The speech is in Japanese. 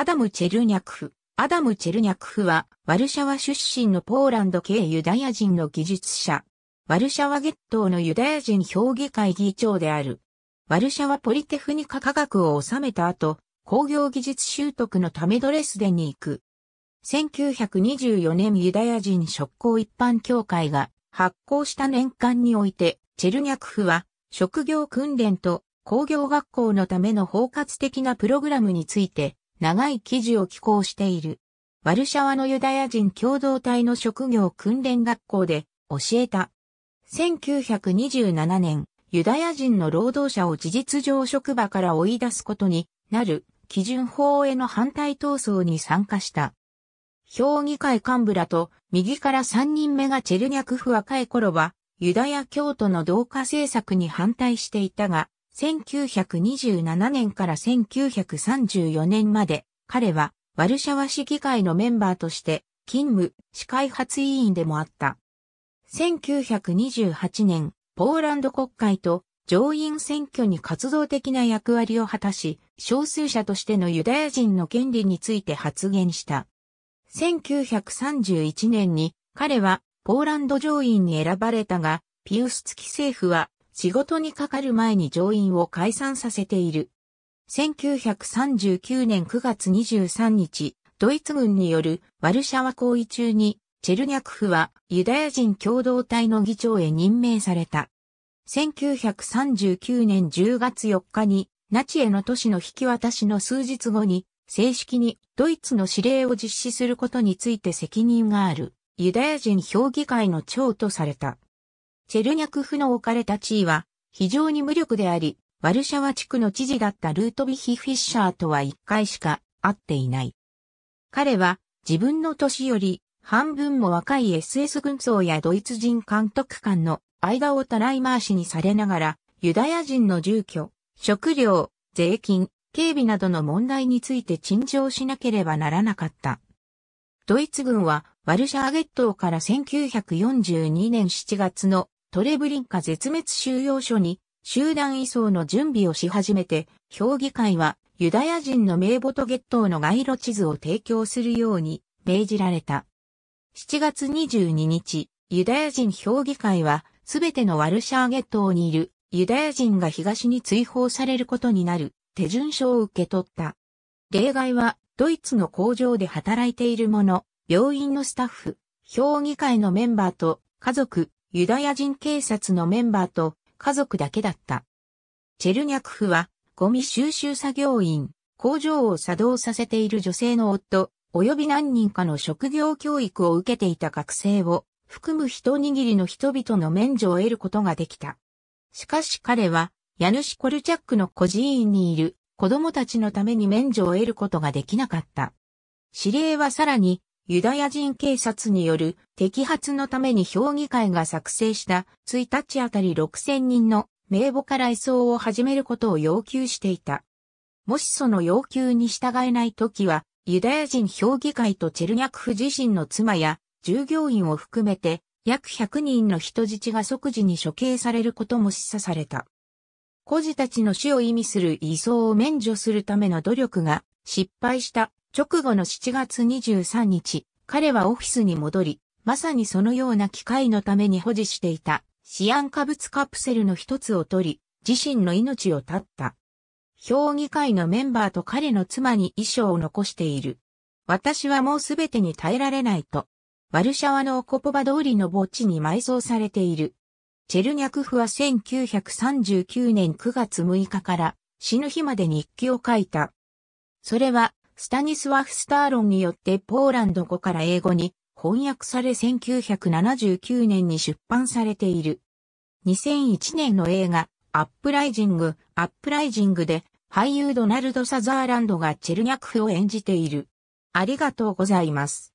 アダム・チェルニャクフ。アダム・チェルニャクフは、ワルシャワ出身のポーランド系ユダヤ人の技術者。ワルシャワ月頭のユダヤ人評議会議長である。ワルシャワポリテフニカ科学を収めた後、工業技術習得のためドレスデンに行く。1924年ユダヤ人職工一般協会が発行した年間において、チェルニャクフは職業訓練と工業学校のための包括的なプログラムについて長い記事を寄稿している。ワルシャワのユダヤ人共同体の職業訓練学校で教えた。1927年、ユダヤ人の労働者を事実上職場から追い出すことになる基準法への反対闘争に参加した。評議会幹部らと右から3人目がチェルニャクフ若い頃はユダヤ教徒の同化政策に反対していたが、1927年から1934年まで、彼はワルシャワ市議会のメンバーとして勤務、市開発委員でもあった。1928年、ポーランド国会と上院選挙に活動的な役割を果たし、少数者としてのユダヤ人の権利について発言した。1931年に彼はポーランド上院に選ばれたが、ピウスツキ政府は仕事にかかる前に上院を解散させている。1939年9月23日、ドイツ軍によるワルシャワ行為中に、チェルニャクフはユダヤ人共同体の議長へ任命された。1939年10月4日に、ナチへの都市の引き渡しの数日後に、正式にドイツの指令を実施することについて責任があるユダヤ人評議会の長とされた。チェルニャクフの置かれた地位は非常に無力であり、ワルシャワ地区の知事だったルートビヒ・フィッシャーとは一回しか会っていない。彼は自分の年より半分も若い SS 軍曹やドイツ人監督官の間をたらい回しにされながら、ユダヤ人の住居、食料、税金、警備などの問題について陳情しなければならなかった。ドイツ軍はワルシャーゲットから1942年7月のトレブリンカ絶滅収容所に集団移送の準備をし始めて、評議会はユダヤ人の名簿と月頭の街路地図を提供するように命じられた。7月22日、ユダヤ人評議会は、すべてのワルシャーゲットにいるユダヤ人が東に追放されることになる手順書を受け取った。例外は、ドイツの工場で働いている者、病院のスタッフ、評議会のメンバーと家族、ユダヤ人警察のメンバーと家族だけだった。チェルニャクフは、ゴミ収集作業員、工場を作動させている女性の夫、及び何人かの職業教育を受けていた学生を、含む一握りの人々の免除を得ることができた。しかし彼は、ヤヌシ・コルチャックの孤児院にいる子供たちのために免除を得ることができなかった。指令はさらにユダヤ人警察による摘発のために評議会が作成した1日あたり6000人の名簿から移送を始めることを要求していた。もしその要求に従えないときは、ユダヤ人評議会とチェルニャクフ自身の妻や従業員を含めて約100人の人質が即時に処刑されることも示唆された。孤児たちの死を意味する移送を免除するための努力が失敗した直後の7月23日、彼はオフィスに戻り、まさにそのような機会のために保持していた、シアン化物カプセルの一つを取り、自身の命を絶った。評議会のメンバーと彼の妻に遺書を残している。私はもうすべてに耐えられないと。ワルシャワのオコポバ通りの墓地に埋葬されている。チェルニャクフは1939年9月6日から死ぬ日まで日記を書いた。それはスタニスワフ・スターロンによってポーランド語から英語に翻訳され1979年に出版されている。2001年の映画、アップライジング、アップライジングで俳優ドナルド・サザーランドがチェルニャクフを演じている。ありがとうございます。